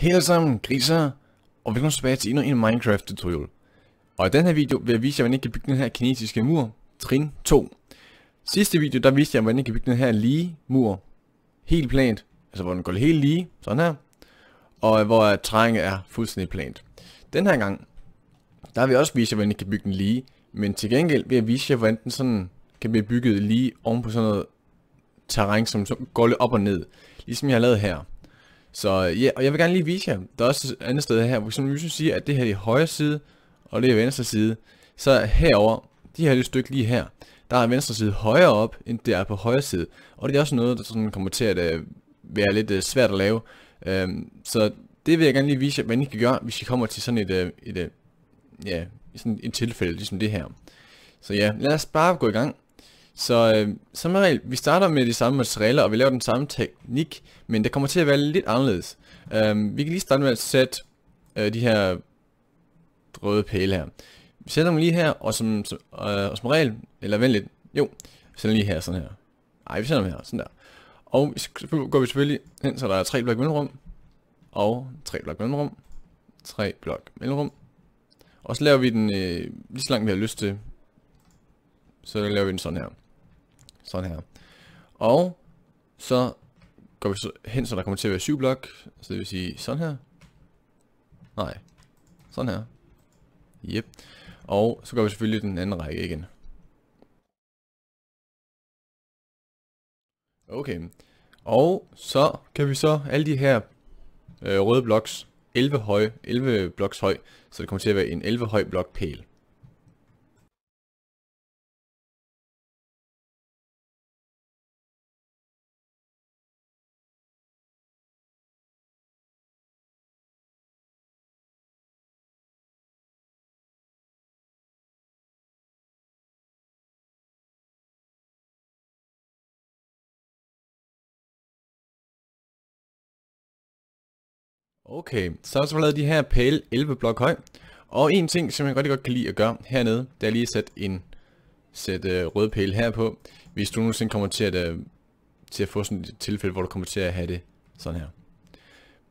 Hej alle sammen, griser, og velkommen tilbage til endnu en Minecraft tutorial. Og i den her video vil jeg vise jer, hvordan I kan bygge den her kinesiske mur, trin 2. Sidste video, der viste jeg, hvordan I kan bygge den her lige mur, helt plant, altså hvor den går helt lige, sådan her, og hvor terrænet er fuldstændig plant. Den her gang, der vil jeg også vise jer, hvordan I kan bygge den lige, men til gengæld vil jeg vise jer, hvordan den sådan kan blive bygget lige oven på sådan noget terræn, som går lidt op og ned, ligesom jeg har lavet her. Så ja, og jeg vil gerne lige vise jer, der er også et andet sted her, hvor som hvis sige, siger, at det her er i højre side, og det er venstre side, så herover, de her lille stykke lige her, der er venstre side højere op, end det er på højre side. Og det er også noget, der sådan kommer til at øh, være lidt øh, svært at lave. Øhm, så det vil jeg gerne lige vise jer, hvad I kan gøre, hvis I kommer til sådan et, øh, et øh, ja, sådan et tilfælde, ligesom det her. Så ja, lad os bare gå i gang. Så øh, som regel, vi starter med de samme materialer, og vi laver den samme teknik, men det kommer til at være lidt anderledes. Øh, vi kan lige starte med at sætte øh, de her røde pæle her. Vi sætter dem lige her, og som, som, øh, og som regel, eller vent lidt, jo, vi sætter lige her, sådan her. Ej, vi sætter dem her, sådan der. Og så går vi selvfølgelig hen, så der er tre blok mellemrum, og tre blok mellemrum, tre blok mellemrum. Og så laver vi den øh, lige så langt vi har lyst til. Så laver vi den sådan her. Sådan her. Og så går vi så hen, så der kommer til at være syv blok. Så det vil sige sådan her. Nej. Sådan her. Yep. Og så går vi selvfølgelig den anden række igen. Okay. Og så kan vi så alle de her øh, røde bloks, 11 høje, 11 bloks høj, så det kommer til at være en 11 høj blok pæl. Okay, så har jeg lavet de her pæle 11 blok høj. Og en ting, som jeg rigtig godt kan lide at gøre hernede, det er lige at sætte en sæt øh, rød pæl her på. Hvis du nogensinde kommer til at, øh, til at få sådan et tilfælde, hvor du kommer til at have det sådan her.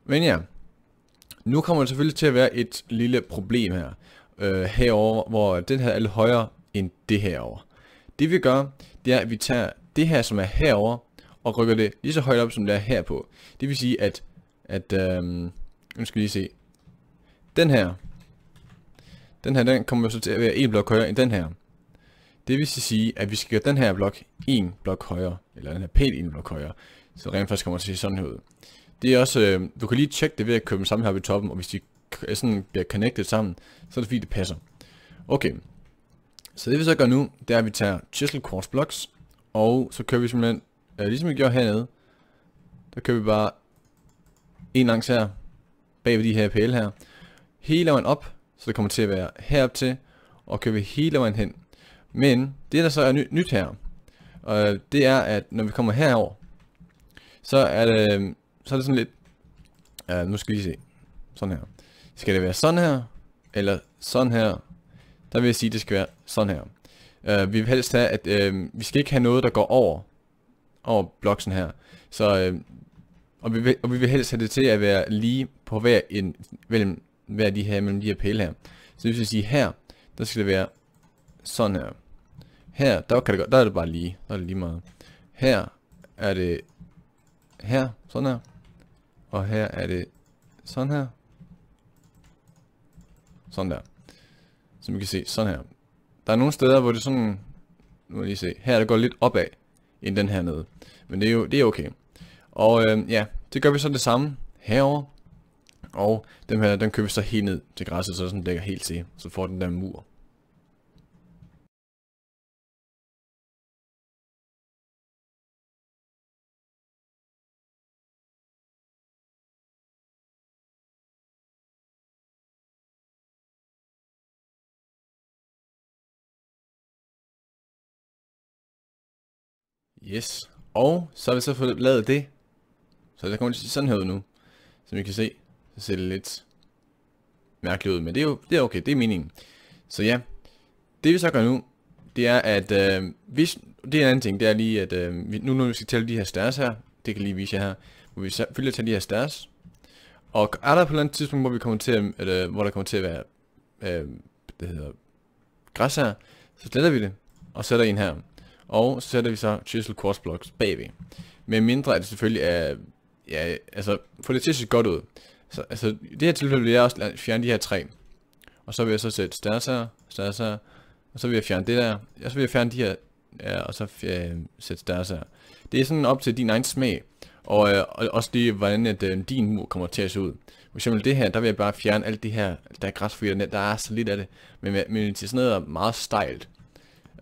Men ja, nu kommer der selvfølgelig til at være et lille problem her. Øh, herover, hvor den her er lidt højere end det herover. Det vi gør, det er, at vi tager det her, som er herover og rykker det lige så højt op, som det er her på. Det vil sige, at, at øh, nu skal vi lige se. Den her. Den her, den kommer jo så til at være en blok højere end den her. Det vil sige, at vi skal gøre den her blok en blok højere. Eller den her pæl en blok højere. Så rent faktisk kommer til at se sådan her ud. Det er også, øh, du kan lige tjekke det ved at købe dem sammen her ved toppen, og hvis de sådan bliver connected sammen, så er det fordi, det passer. Okay, så det vi så gør nu, det er at vi tager chisel quartz blocks, og så kører vi simpelthen, øh, ligesom vi gjorde hernede, der kører vi bare en langs her, bag ved de her pæle her, hele vejen op, så det kommer til at være herop til, og kører vi hele vejen hen. Men det der så er ny nyt her, øh, det er at når vi kommer herover, så er det, så er det sådan lidt, øh, nu skal vi se, sådan her. Skal det være sådan her, eller sådan her? Der vil jeg sige, at det skal være sådan her. Øh, vi vil helst have, at øh, vi skal ikke have noget, der går over, over bloksen her. Så uh, og vi, vil, og vi vil helst have det til at være lige på hver en, mellem, hver de her, mellem de her pæle her. Så hvis vi siger her, der skal det være sådan her. Her, der, kan det der er det bare lige. Der er det lige meget. Her er det her, sådan her. Og her er det sådan her. Sådan der. Som vi kan se, sådan her. Der er nogle steder, hvor det sådan, nu må jeg lige se, her det går lidt opad, end den her nede. Men det er jo, det er okay. Og øh, ja, det gør vi så det samme herover. Og den her, den køber vi så helt ned til græsset, så den dækker helt til. Så får den der mur. Yes. Og så har vi så fået lavet det, så der kommer det sådan her ud nu. Som I kan se, så ser det lidt mærkeligt ud, men det er jo det er okay, det er meningen. Så ja, det vi så gør nu, det er at, øh, hvis, det er en anden ting, det er lige at, øh, nu når vi skal tælle de her stærs her, det kan lige vise jer her, hvor vi selvfølgelig tager de her stærs og er der på et eller andet tidspunkt, hvor, vi kommer til at, eller, hvor der kommer til at være, øh, det hedder, græs her, så sletter vi det, og sætter en her. Og så sætter vi så chisel quartz blocks bagved. Med mindre at det selvfølgelig er Ja, altså, få det til at se godt ud. Så, altså, i det her tilfælde vil jeg også fjerne de her tre. Og så vil jeg så sætte her, stats her, og så vil jeg fjerne det der, og så vil jeg fjerne de her, ja, og så øh, sætte her. Det er sådan op til din egen smag, og, øh, og også lige, hvordan at, øh, din mur kommer til at se ud. For eksempel det her, der vil jeg bare fjerne alt det her, der er græsfyrene, der er så lidt af det, men, men til sådan noget er meget stejlt,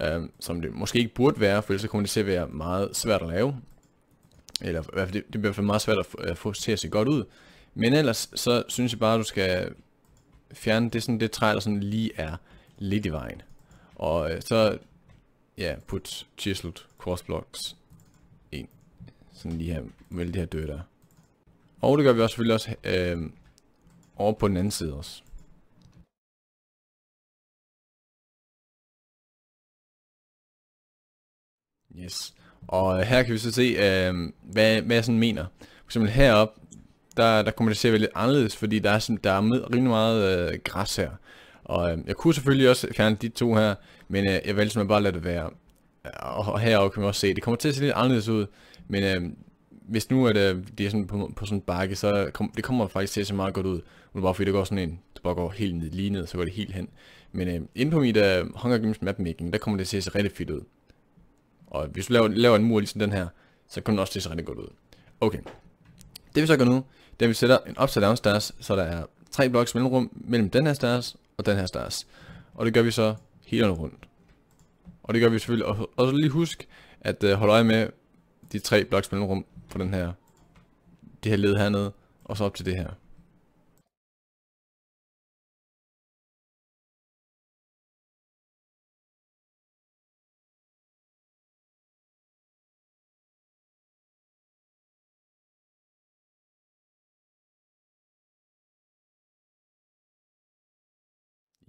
øh, som det måske ikke burde være, for ellers så kommer det til at være meget svært at lave, eller i hvert fald, det, det bliver for meget svært at få til at se godt ud. Men ellers, så synes jeg bare, at du skal fjerne det, sådan, det træ, der sådan lige er lidt i vejen. Og øh, så, ja, put chiseled crossblocks ind. Sådan lige her, med de her døde der. Og det gør vi også selvfølgelig også øh, over på den anden side også. Yes. Og her kan vi så se, øh, hvad, hvad jeg sådan mener. For eksempel herop, der, der kommer det til at være lidt anderledes, fordi der er, sådan, der er med, rimelig meget øh, græs her. Og øh, jeg kunne selvfølgelig også fjerne de to her, men øh, jeg valgte simpelthen bare at lade det være. Og, heroppe kan man også se, det kommer til at se lidt anderledes ud, men øh, hvis nu at, øh, det, de er sådan på, på sådan en bakke, så kom, det kommer faktisk til at se meget godt ud. Men bare fordi det går sådan en, det bare går helt ned, lige ned, så går det helt hen. Men øh, inde på mit øh, Hunger Games mapmaking, der kommer det til at se rigtig fedt ud. Og hvis du laver, laver en mur ligesom den her, så kommer den også til at se rigtig godt ud. Okay. Det vi så gør nu, det er, at vi sætter en upside down stairs, så der er tre bloks mellemrum mellem den her stairs og den her stairs. Og det gør vi så hele rundt. Og det gør vi selvfølgelig også, også lige husk at øh, holde øje med de tre bloks mellemrum på den her, det her led hernede, og så op til det her.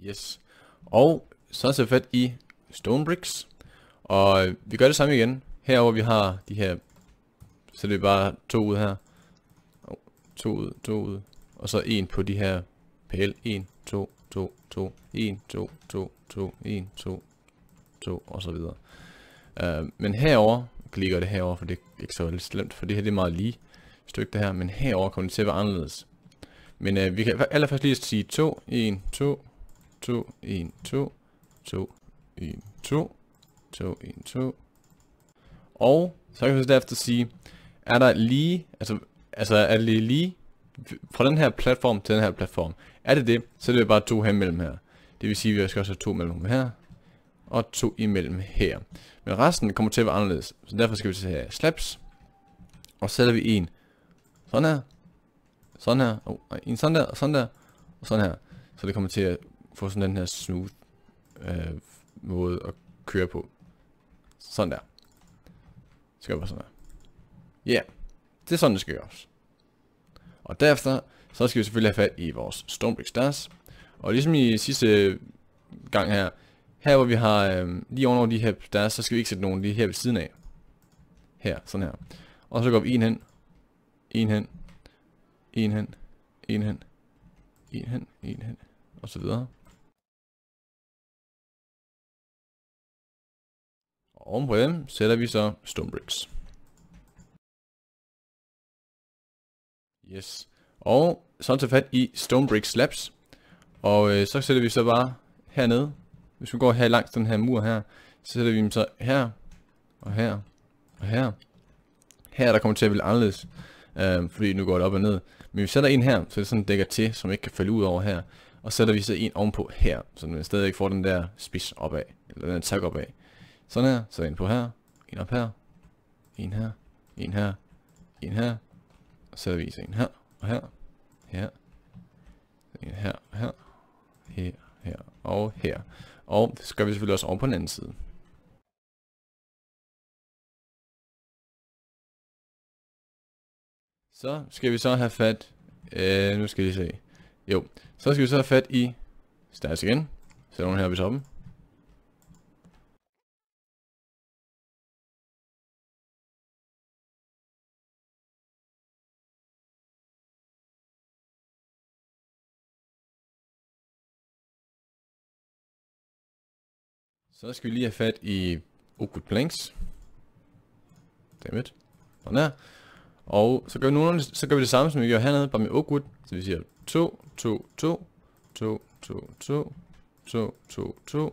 Yes. Og så er jeg fat i Stone Bricks. Og øh, vi gør det samme igen. Her hvor vi har de her, så det er bare to ud her. To ud, to ud. Og så en på de her pæl. 1, 2, 2, 2, 1, 2, 2, 2, 1, 2, 2 og så videre. Uh, men herover klikker det herover, for det er ikke så slemt, for det her det er meget lige stykke det her, men herover kommer det til at være anderledes. Men uh, vi kan allerførst lige sige 2, 1, 2, 2, 1, 2, 2, 1, 2, 2, 1, 2. Og så kan vi så derefter sige, er der lige, altså, altså er det lige fra den her platform til den her platform. Er det det, så er det bare to her mellem her. Det vil sige, at vi skal også have to mellem her, og to imellem her. Men resten kommer til at være anderledes, så derfor skal vi til her slaps, og sætter vi en sådan her, sådan her, og en sådan der, og sådan der, og sådan her. Så det kommer til at få sådan den her smooth øh, måde at køre på. Sådan der. Så skal bare sådan der. Ja, yeah. det er sådan, det skal gøres. Og derefter, så skal vi selvfølgelig have fat i vores Stonebrick Stars. Og ligesom i sidste gang her, her hvor vi har øh, lige ovenover de her stars, så skal vi ikke sætte nogen lige her ved siden af. Her, sådan her. Og så går vi en hen, en hen, en hen, en hen, en hen, en hen, og så videre. Og oven på dem sætter vi så stone bricks. Yes. Og så tager fat i stone brick slabs. Og øh, så sætter vi så bare hernede. Hvis vi går her langs den her mur her, så sætter vi dem så her, og her, og her. Her der kommer til at blive anderledes, øh, fordi nu går det op og ned. Men vi sætter en her, så det sådan dækker til, som ikke kan falde ud over her. Og sætter vi så en ovenpå her, så den ikke får den der spids opad, eller den tak opad. Sådan her, så ind på her, en op her, en her, en her, en her, og så viser en her, og her, her, en her, her, her, her og her. Og det gør vi selvfølgelig også over på den anden side. Så skal vi så have fat, øh, nu skal vi se, jo, så skal vi så have fat i stats igen, så er her på toppen, Så skal vi lige have fat i Oakwood Planks. Dammit. Sådan her. Og så gør, vi nogle, så gør vi det samme, som vi gjorde hernede, bare med Oakwood. Så vi siger 2, 2, 2, 2, 2, 2, 2, 2, 2,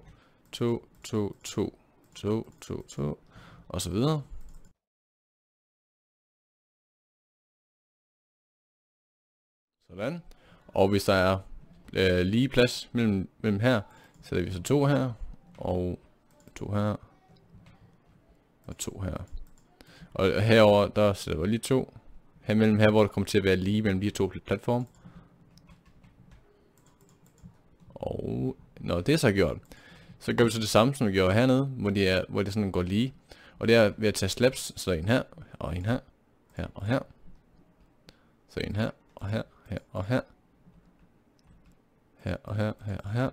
2, 2, 2, 2, 2, 2, og så videre. Sådan. Og hvis der er øh, lige plads mellem, mellem her, så lægger vi så to her, og to her, og to her. Og herover der sætter vi lige to. Her mellem her, hvor det kommer til at være lige mellem de to platforme. Og når det er så gjort, så gør vi så det samme, som vi gjorde hernede, hvor det, er, hvor det sådan går lige. Og det er ved at tage slaps, så en her, og en her, her og her. Så en her, og her, her og her. Her og her, her og her.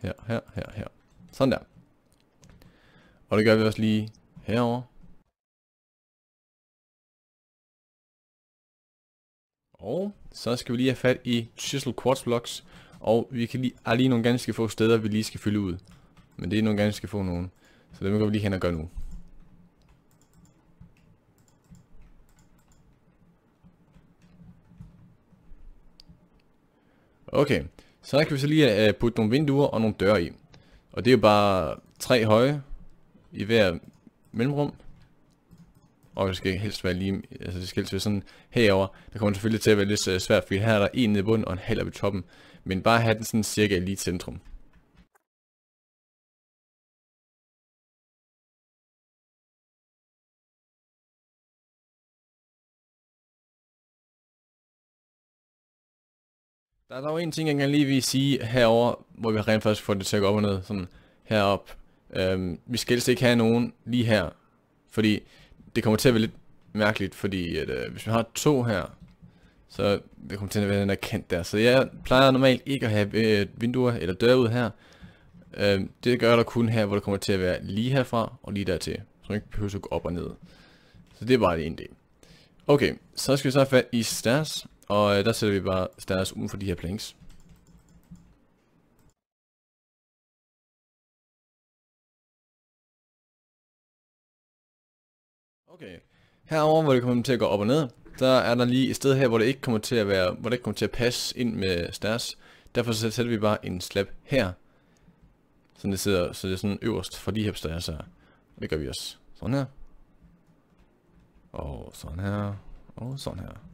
Her og her, her og her. Sådan der. Og det gør vi også lige herover. Og så skal vi lige have fat i Chisel Quartz Blocks, og vi kan lige, er lige nogle ganske få steder, vi lige skal fylde ud. Men det er nogle ganske få nogen, så det går vi lige hen og gøre nu. Okay, så kan vi så lige uh, putte nogle vinduer og nogle døre i. Og det er jo bare tre høje i hver mellemrum. Og det skal helst være lige, altså det skal helst være sådan herover. Der kommer selvfølgelig til at være lidt øh, svært, fordi her er der en nede i bunden og en halv oppe i toppen. Men bare have den sådan cirka lige i centrum. Der er dog en ting, jeg gerne lige vil sige herover, hvor vi rent faktisk får det til at gå op og ned, sådan herop. Øhm, vi skal helst ikke have nogen lige her, fordi det kommer til at være lidt mærkeligt, fordi at, øh, hvis vi har to her, så det kommer til at være den der kant der. Så jeg plejer normalt ikke at have øh, vinduer eller døre ud her. Øhm, det gør der kun her, hvor det kommer til at være lige herfra og lige dertil. Så man ikke behøver at gå op og ned. Så det er bare det ene del. Okay, så skal vi så have fat i stairs. Og øh, der sætter vi bare stairs uden for de her planks. Okay, herover hvor det kommer til at gå op og ned, der er der lige et sted her, hvor det ikke kommer til at være, hvor det ikke kommer til at passe ind med stairs. Derfor så sætter vi bare en slab her, så det sidder, så det er sådan øverst for de her stairs her. Og det gør vi også sådan her, og sådan her, og sådan her.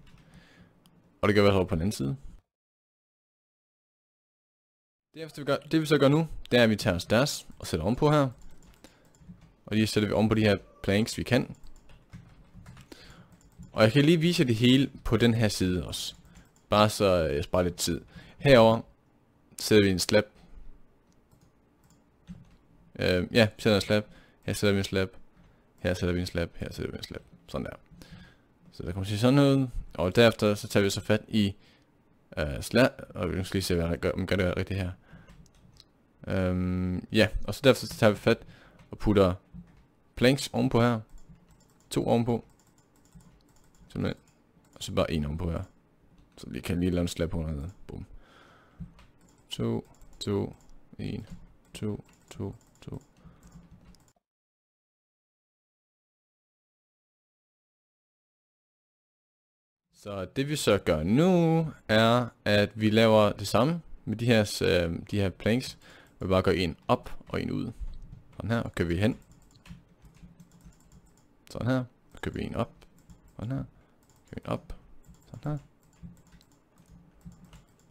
Og det kan være herovre på den anden side. Derefter vi gør, det vi så gør nu, det er at vi tager os deres og sætter om på her. Og lige sætter vi om på de her planks vi kan. Og jeg kan lige vise jer det hele på den her side også. Bare så øh, jeg sparer lidt tid. Herover sætter vi en slab. Øh, ja, sætter en slab. Her sætter vi en slab. Her sætter vi en slab. Her sætter vi en slab. Sådan der. Så der kommer til sådan noget, og derefter så tager vi så fat i øh, slat, og vi skal lige se, hvad jeg gør, om gør det rigtigt her. Øhm, ja, og så derefter så tager vi fat og putter planks ovenpå her. To ovenpå. Simpelthen. Og så bare en ovenpå her. Så vi kan lige lave en slap på hernede. Bum. 2, 2, 1, 2, 2, Så det vi så gør nu, er at vi laver det samme med de her, øh, de her planks. Vi bare går en op og en ud. Sådan her, og kører vi hen. Sådan her, og kører vi en op. Sådan her, kører vi en op. Sådan her.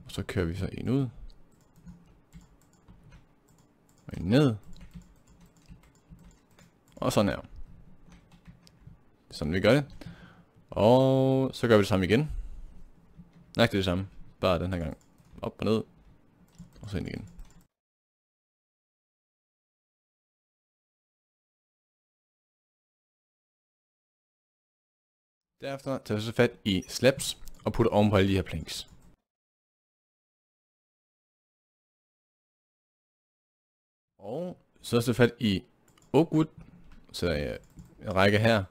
Og så kører vi så en ud. Og en ned. Og sådan her. Sådan vi gør det. Og så gør vi det samme igen. Nej, det er det samme. Bare den her gang. Op og ned. Og så ind igen. Derefter tager vi så fat i slaps og putter oven på alle de her planks. Og så tager vi fat i oakwood, så jeg en række her,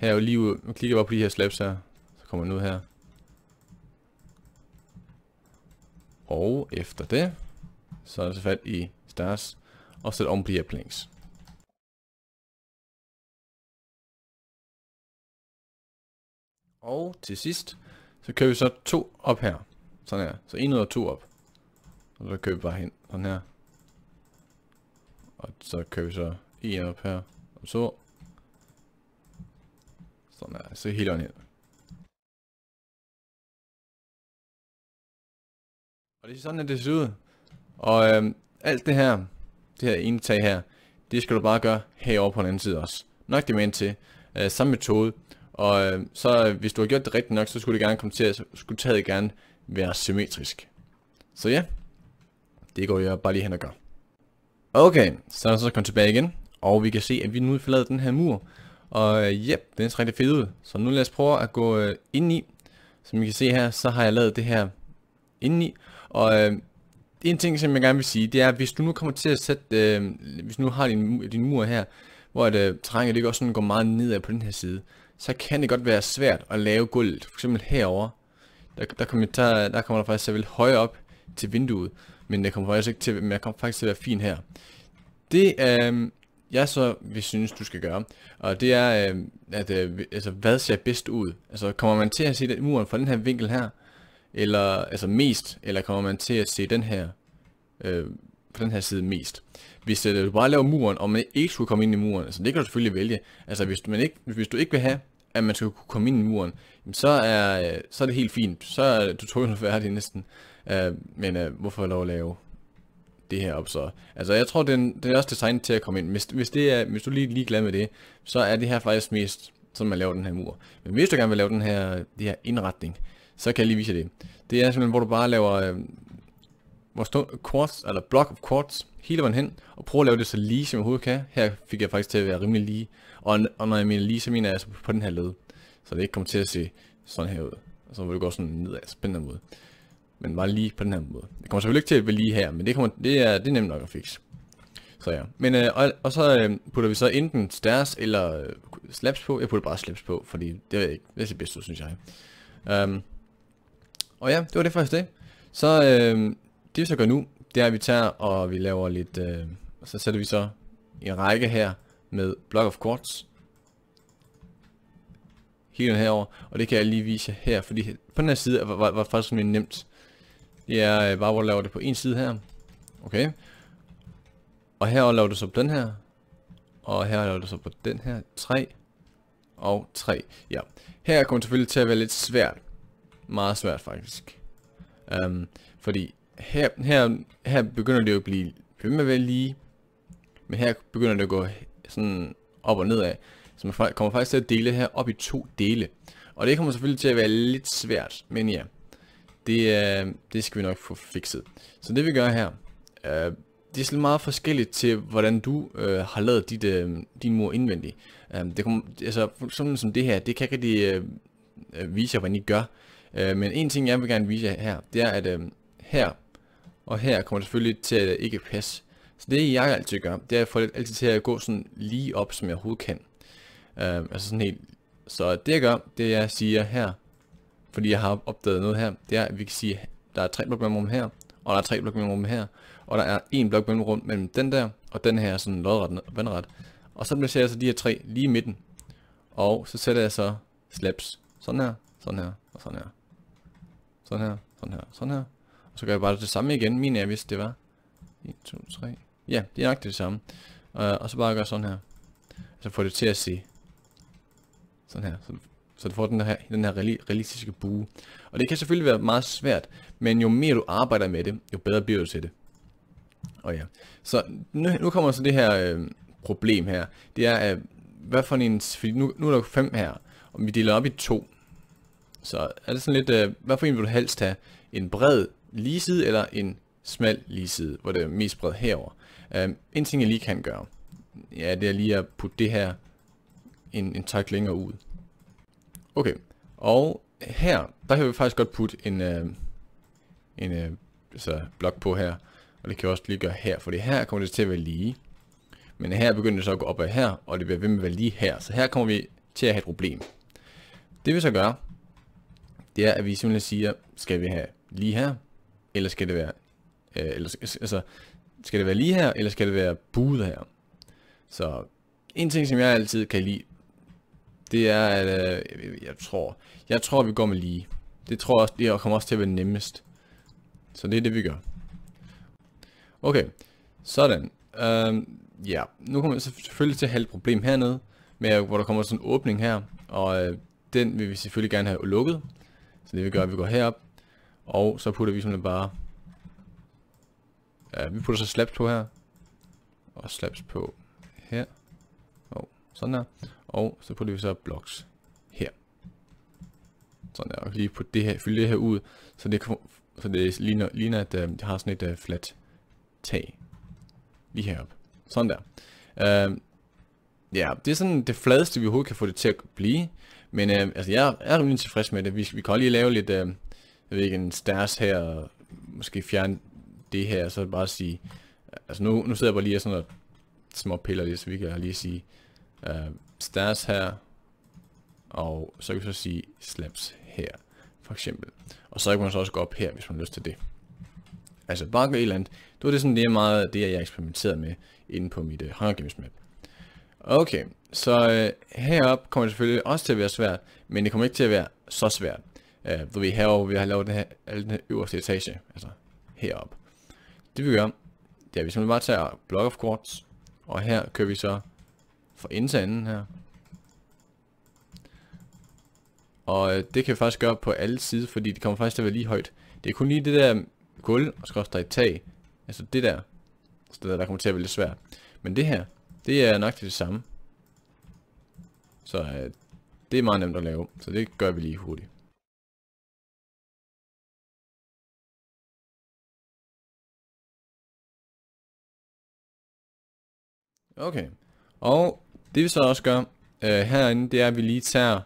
her er jo lige ud. Nu klikker jeg bare på de her slabs her. Så kommer den ud her. Og efter det, så er der så fat i stars, og så om på de her planks. Og til sidst, så kører vi så to op her. Sådan her. Så en ud og to op. Og så kører vi bare hen. Sådan her. Og så kører vi så en op her. Og så. Sådan der, så hele han Og det er sådan, at det ser ud. Og øhm, alt det her, det her ene tag her, det skal du bare gøre herover på den anden side også. Nok det med til. Øh, samme metode. Og øhm, øh, så hvis du har gjort det rigtigt nok, så skulle det gerne komme til at, skulle taget gerne være symmetrisk. Så ja, det går jeg bare lige hen og gør. Okay, så er jeg så kommet tilbage igen, og vi kan se, at vi nu forlader den her mur, og yep, øh, den er rigtig fedt ud. Så nu lad os prøve at gå øh, ind i. Som I kan se her, så har jeg lavet det her ind i. Og øh, en ting, som jeg gerne vil sige, det er, hvis du nu kommer til at sætte, øh, hvis du nu har din, din mur her, hvor at, øh, terrænet ikke også sådan går meget nedad på den her side, så kan det godt være svært at lave gulvet. For eksempel herover, der, der, kommer, der, der kommer der faktisk selv højere op til vinduet, men det kommer faktisk ikke til, men jeg kommer faktisk til at være fin her. Det, øh, jeg så vil synes, du skal gøre, og det er, øh, at øh, altså, hvad ser bedst ud? Altså kommer man til at se den muren fra den her vinkel her, eller altså mest, eller kommer man til at se den her øh, på den her side mest? Hvis øh, du bare laver muren, og man ikke skulle komme ind i muren, altså det kan du selvfølgelig vælge. Altså hvis, man ikke, hvis du ikke vil have, at man skal kunne komme ind i muren, jamen, så, er, øh, så er det helt fint. Så er tutorialen færdig næsten. Øh, men øh, hvorfor lov at lave det her op så. Altså jeg tror, den, den er også designet til at komme ind. Hvis, hvis, det er, hvis du lige, lige glad med det, så er det her faktisk mest, sådan man laver den her mur. Men hvis du gerne vil lave den her, det her indretning, så kan jeg lige vise jer det. Det er simpelthen, hvor du bare laver øh, hvor stå, quartz, eller block of quartz, hele vejen hen, og prøver at lave det så lige som jeg overhovedet kan. Her fik jeg faktisk til at være rimelig lige, og, og når jeg mener lige, så mener jeg altså på den her led. Så det ikke kommer til at se sådan her ud. Og så vil du gå sådan nedad, spændende den måde men bare lige på den her måde. Det kommer selvfølgelig ikke til at være lige her, men det, kommer, det, er, det er nemt nok at fikse. Så ja. Men, øh, og, og, så øh, putter vi så enten stairs eller øh, slaps på. Jeg putter bare slaps på, fordi det er ikke det er bedst ud, synes jeg. Um, og ja, det var det faktisk det. Så øh, det vi så gør nu, det er at vi tager og vi laver lidt, øh, så sætter vi så en række her med block of quartz. Hele den herover, og det kan jeg lige vise jer her, fordi på den her side var, var, var faktisk sådan nemt det er øh, bare, hvor du laver det på en side her. Okay. Og her laver du så på den her. Og her laver du så på den her. 3 og 3. Ja. Her kommer det selvfølgelig til at være lidt svært. Meget svært faktisk. Um, fordi her, her, her begynder det jo at blive ved med at være lige. Men her begynder det at gå sådan op og nedad. Så man kommer faktisk til at dele her op i to dele. Og det kommer selvfølgelig til at være lidt svært, men ja det, øh, det skal vi nok få fikset. Så det vi gør her, øh, det er sådan meget forskelligt til, hvordan du øh, har lavet dit, øh, din mur indvendig. Øh, det kom, altså, sådan som det her, det kan ikke rigtig øh, øh, vise jer, hvordan I gør. Øh, men en ting, jeg vil gerne vise jer her, det er, at øh, her og her kommer det selvfølgelig til at ikke passe. Så det, jeg altid gør, det er at få det altid til at gå sådan lige op, som jeg overhovedet kan. Øh, altså sådan helt. Så det jeg gør, det er, at jeg siger her, fordi jeg har opdaget noget her, det er, at vi kan sige, at der er tre blok mellemrum her, og der er tre blok mellemrum her, og der er en blok mellemrum mellem den der, og den her sådan lodret og vandret. Og så placerer jeg så de her tre lige i midten. Og så sætter jeg så slaps sådan her, sådan her, og sådan her. Sådan her, sådan her, sådan her. Og så gør jeg bare det samme igen. Min er hvis det var. 1, 2, 3. Ja, det er nok det samme. Uh, og så bare gør sådan her. Så får det til at se sådan her. Så så du får den her, den her realistiske bue. Og det kan selvfølgelig være meget svært, men jo mere du arbejder med det, jo bedre bliver du til det. Og ja, så nu, nu kommer så det her øh, problem her. Det er, øh, hvad for en, fordi nu, nu er der fem her, og vi deler op i to. Så er det sådan lidt, øh, hvad for en vil du helst have? En bred lige side eller en smal lige side, hvor det er mest bredt herover. Øh, en ting jeg lige kan gøre, ja, det er lige at putte det her en, en tak længere ud. Okay, og her, der kan vi faktisk godt putte en, øh, en øh, så altså, blok på her. Og det kan vi også lige gøre her, for det her kommer det til at være lige. Men her begynder det så at gå opad her, og det bliver ved med at være lige her. Så her kommer vi til at have et problem. Det vi så gør, det er, at vi simpelthen siger, skal vi have lige her, eller skal det være, øh, eller, altså, skal det være lige her, eller skal det være buet her? Så en ting, som jeg altid kan lide det er, at øh, jeg, jeg tror, jeg tror, vi går med lige. Det tror jeg også, det kommer også til at være nemmest. Så det er det, vi gør. Okay, sådan. Øhm, ja, nu kommer vi selvfølgelig til at have et problem hernede, med, hvor der kommer sådan en åbning her, og øh, den vil vi selvfølgelig gerne have lukket. Så det vi gør, at vi går herop, og så putter vi sådan bare, ja, vi putter så slaps på her, og slaps på her, og sådan der. Og så putter vi så blocks her. Sådan der. Og lige på det her, fylde det her ud, så det, så det ligner, ligner at øh, det har sådan et uh, fladt tag. Lige heroppe. Sådan der. Uh, ja, det er sådan det fladeste, vi overhovedet kan få det til at blive. Men uh, altså, jeg er rimelig tilfreds med det. Vi, vi kan lige lave lidt, uh, jeg ved ikke, en stærs her, og måske fjerne det her, og så bare sige, altså nu, nu sidder jeg bare lige og sådan noget, små piller lige, så vi kan lige sige, øh, stats her, og så kan vi så sige slaps her, for eksempel. Og så kan man så også gå op her, hvis man har lyst til det. Altså bare gå et eller andet. Det var det sådan lige meget det, jeg eksperimenterede med inde på mit uh, Hunger Games map. Okay, så uh, herop kommer det selvfølgelig også til at være svært, men det kommer ikke til at være så svært. Uh, du ved, herovre vi har lavet den her, alle den her øverste etage, altså herop. Det vi gør, det er, at vi simpelthen bare tager Block of Quartz, og her kører vi så for ind til anden her. Og øh, det kan vi faktisk gøre på alle sider, fordi det kommer faktisk til at være lige højt. Det er kun lige det der gulv og et tag, altså det der, sted, der kommer til at være lidt svært. Men det her, det er nok det samme. Så øh, det er meget nemt at lave, så det gør vi lige hurtigt. Okay, og det vi så også gør øh, herinde, det er, at vi lige tager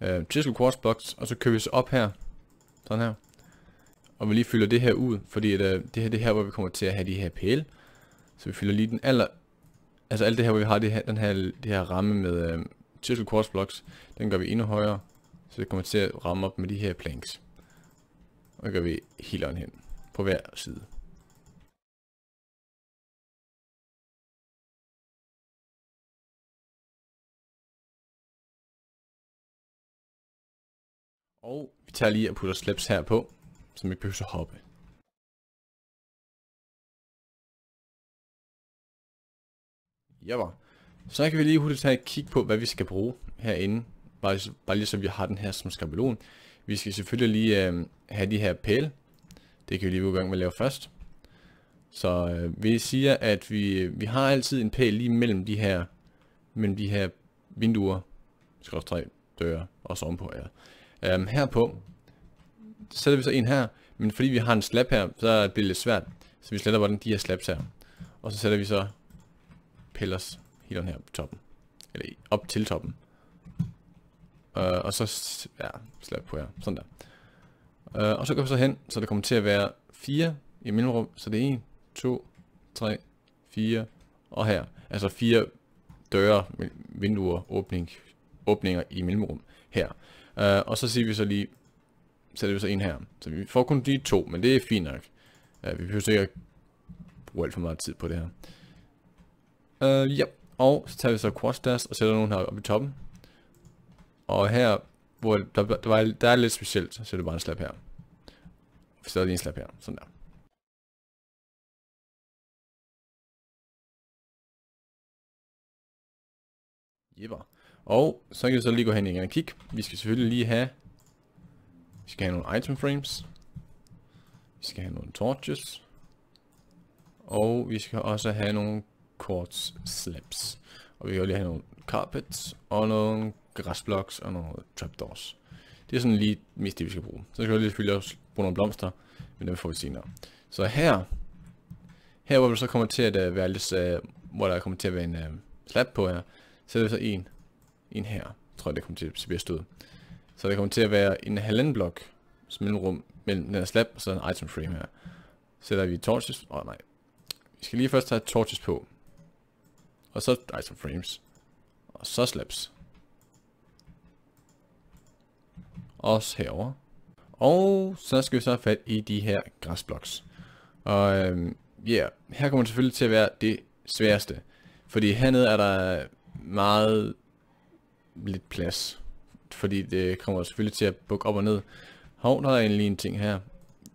øh, chisel quartz blocks, og så kører vi så op her. Sådan her. Og vi lige fylder det her ud, fordi at, øh, det her det her, hvor vi kommer til at have de her pæle. Så vi fylder lige den aller... Altså alt det her, hvor vi har det her, den her, det her ramme med øh, chisel quartz blocks, den gør vi endnu højere. Så det kommer til at ramme op med de her planks. Og det gør vi helt hen på hver side. Og vi tager lige og putter slips her på, så vi behøver at hoppe. Jopper. Så kan vi lige hurtigt tage et kig på, hvad vi skal bruge herinde. Bare, bare lige så vi har den her som skabelon. Vi skal selvfølgelig lige øh, have de her pæle. Det kan vi lige gå i gang med at lave først. Så øh, vi siger, at vi, øh, vi har altid en pæl lige mellem de her, mellem de her vinduer, tre døre og så ovenpå. Ja. Øhm, herpå, så sætter vi så en her, men fordi vi har en slap her, så bliver det lidt svært. Så vi sletter den, de her slaps her. Og så sætter vi så pillers helt her på toppen. Eller op til toppen. Øh, og så, ja, slap på her. Sådan der. Øh, og så går vi så hen, så der kommer til at være 4 i mellemrum. Så det er 1, 2, 3, 4 og her. Altså 4 døre, vinduer, åbning, åbninger i mellemrum her. Uh, og så siger vi så lige, sætter vi så en her. Så vi får kun de to, men det er fint nok. Uh, vi behøver ikke bruge alt for meget tid på det her. Uh, ja, og så tager vi så quadstash og sætter nogen her oppe i toppen. Og her, hvor der, der, der, der er lidt specielt, så sætter du bare en slap her. Så sætter en slap her, sådan der. Jebber. Og så kan vi så lige gå hen igen og kigge. Vi skal selvfølgelig lige have... Vi skal have nogle item frames. Vi skal have nogle torches. Og vi skal også have nogle quartz slabs. Og vi kan lige have nogle carpets og nogle græsblocks og nogle trapdoors. Det er sådan lige mest det, vi skal bruge. Så skal vi lige selvfølgelig også bruge nogle blomster, men det får vi senere. Så her, her hvor vi så kommer til at øh, være lidt, øh, hvor der kommer til at være en slap øh, slab på her, så er det så en en her, tror jeg, det kommer til at blive stået. Så der kommer til at være en halvanden blok mellemrum mellem den her slab og så en item frame her. Sætter vi torches, åh oh, nej. Vi skal lige først have torches på. Og så item frames. Og så slabs. Også herover. Og så skal vi så have fat i de her græsbloks. Og øhm, ja, yeah, her kommer det selvfølgelig til at være det sværeste. Fordi hernede er der meget lidt plads. Fordi det kommer selvfølgelig til at bukke op og ned. Hov, der er egentlig en ting her.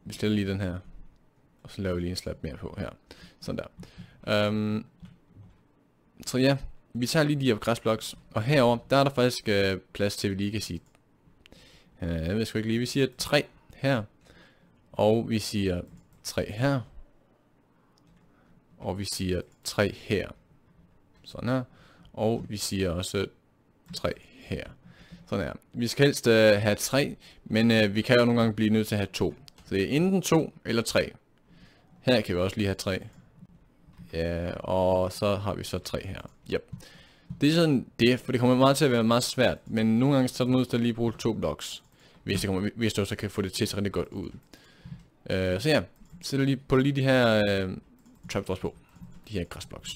Vi stiller lige den her. Og så laver vi lige en slap mere på her. Sådan der. Um, så ja, vi tager lige de her græsbloks. Og herover der er der faktisk øh, plads til, at vi lige kan sige... Øh, jeg skal ikke lige. Vi siger 3 her. Og vi siger 3 her. Og vi siger 3 her. Sådan her. Og vi siger også 3 her. Sådan her. Vi skal helst øh, have 3, men øh, vi kan jo nogle gange blive nødt til at have 2. Så det er enten 2 eller 3. Her kan vi også lige have 3. Ja, og så har vi så 3 her. Yep. Det er sådan det, for det kommer meget til at være meget svært, men nogle gange så er det nødt til at lige bruge to blocks, hvis, det kommer, hvis du så kan få det til at se rigtig godt ud. Øh, så ja, sæt lige på lige de her øh, trapdoors på, de her græsblocks.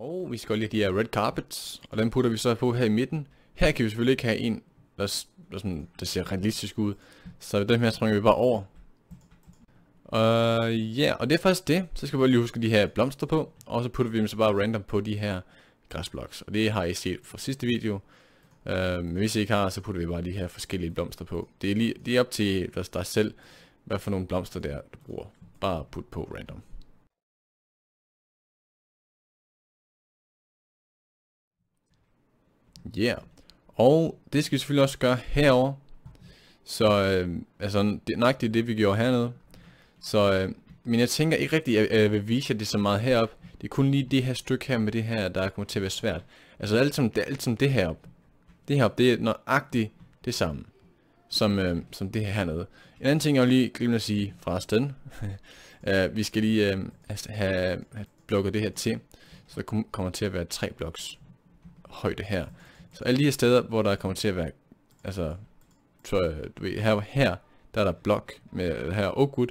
Og vi skal lige have de her red carpets, og den putter vi så på her i midten. Her kan vi selvfølgelig ikke have en, der, der, sådan, der ser realistisk ud. Så den her trænger vi bare over. Øh, ja, uh, yeah, og det er faktisk det. Så skal vi lige huske de her blomster på, og så putter vi dem så bare random på de her græsbloks. Og det har I set fra sidste video. Uh, men hvis I ikke har, så putter vi bare de her forskellige blomster på. Det er, lige, det er op til dig selv, hvad for nogle blomster der du bruger. Bare put på random. Yeah. Og det skal vi selvfølgelig også gøre herover. Så øh, altså, det er nøjagtigt det, vi gjorde hernede. Så, øh, men jeg tænker ikke rigtigt, at jeg vil vise jer det så meget herop. Det er kun lige det her stykke her med det her, der kommer til at være svært. Altså alt som det, alt som det herop. Det herop, det er nøjagtigt det samme, som, øh, som det her hernede. En anden ting, jeg vil lige glemme at sige fra sted. uh, øh, vi skal lige øh, have, have blokket det her til, så der kommer til at være tre bloks højde her. Så alle de her steder, hvor der kommer til at være, altså, så, du ved, her, her, der er der blok med her Oakwood,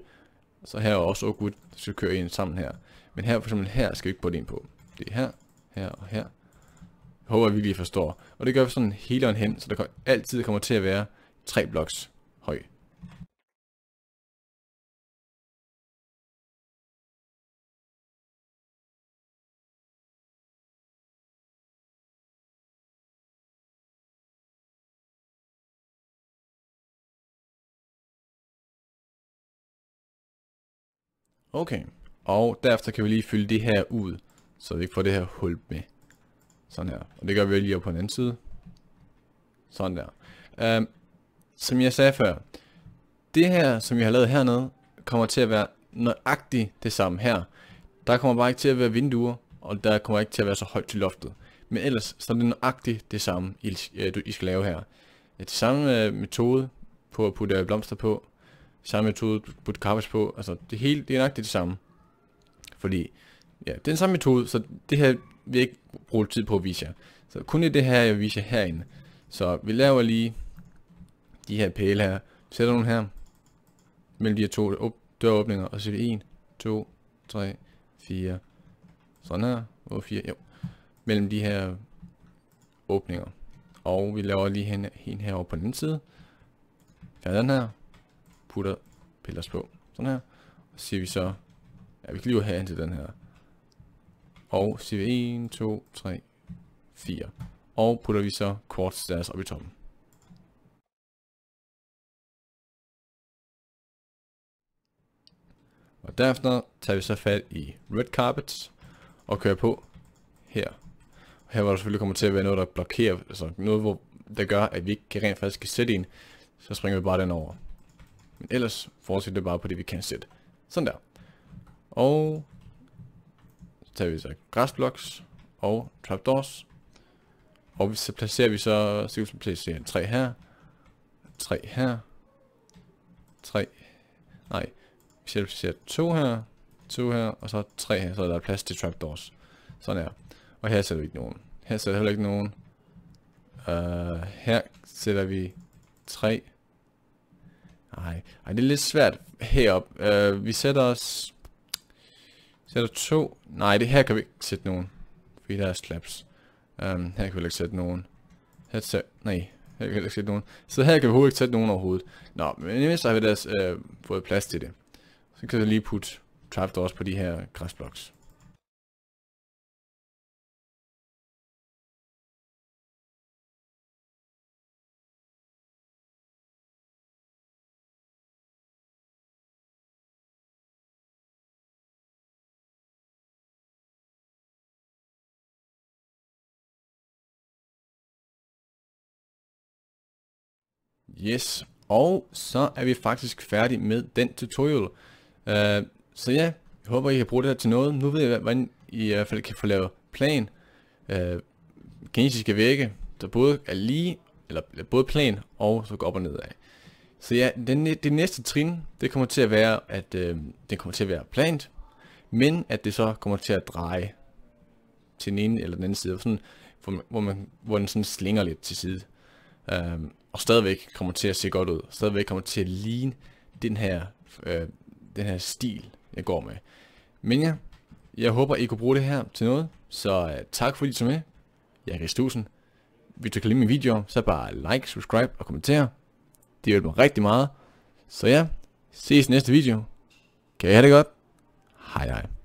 og så her er også Oakwood, så skal køre en sammen her. Men her for eksempel her skal vi ikke putte ind på. Det er her, her og her. Jeg håber, at vi lige forstår. Og det gør vi sådan hele vejen hen, så der altid kommer til at være tre bloks høj. Okay. Og derefter kan vi lige fylde det her ud, så vi ikke får det her hul med. Sådan her. Og det gør vi lige på den anden side. Sådan der. Um, som jeg sagde før, det her, som vi har lavet hernede, kommer til at være nøjagtigt det samme her. Der kommer bare ikke til at være vinduer, og der kommer ikke til at være så højt til loftet. Men ellers, så er det nøjagtigt det samme, I, øh, I skal lave her. Det samme øh, metode på at putte øh, blomster på, samme metode, du putte på. Altså, det hele, det er nok det samme. Fordi, ja, det er den samme metode, så det her vil jeg ikke bruge tid på at vise jer. Så kun det her, jeg viser herinde. Så vi laver lige de her pæle her. Sætter nogle her mellem de her to døråbninger, og så siger det 1, 2, 3, 4, sådan her, og 4, jo, mellem de her åbninger. Og vi laver lige en hende herovre på den side. Ja, den her putter pillers på. Sådan her. Og så siger vi så, ja, vi kan lige have til den her. Og siger vi 1, 2, 3, 4. Og putter vi så quartz deres op i toppen. Og derefter tager vi så fat i red carpet og kører på her. Og her hvor der selvfølgelig kommer til at være noget, der blokerer, altså noget, hvor, der gør, at vi ikke rent faktisk kan sætte en, så springer vi bare den over. Men ellers fortsætter det bare på det, vi kan sætte. Sådan der. Og så tager vi så græsblocks og trapdoors. Og så placerer vi så, så vi placerer en 3 her, 3 her, 3, nej, hvis jeg placerer 2 her, 2 her, og så 3 her, så der er plads til trapdoors. Sådan her. Og her sætter vi ikke nogen. Her sætter vi heller ikke nogen. Uh, her sætter vi 3 ej, ej det er lidt svært herop. Uh, vi sætter os... Vi sætter to... Nej, det her kan vi ikke sætte nogen. Fordi der er slaps. Um, her kan vi ikke sætte nogen. Her sæt... Nej, her kan vi ikke sætte nogen. Så her kan vi ikke sætte nogen overhovedet. Nå, men i mindst har vi da uh, øh, fået plads til det. Så kan vi lige putte trapdoors på de her græsbloks. Yes, og så er vi faktisk færdige med den tutorial. Uh, så ja, jeg håber I kan bruge det her til noget. Nu ved jeg, hvordan I i hvert fald kan få lavet plan. Uh, kinesiske vægge, der både er lige, eller, eller både plan og så går op og ned af. Så ja, den, det næste trin, det kommer til at være, at uh, øh, den kommer til at være plant, men at det så kommer til at dreje til den ene eller den anden side, sådan, hvor, man, hvor, man, den sådan slinger lidt til side. Uh, og stadigvæk kommer til at se godt ud, stadigvæk kommer til at ligne den her, øh, den her stil, jeg går med. Men ja, jeg håber, I kunne bruge det her til noget, så øh, tak fordi I så med. Jeg er Christusen. Hvis du kan lide min video, så bare like, subscribe og kommentere. Det hjælper mig rigtig meget. Så ja, ses i næste video. Kan I have det godt? Hej hej.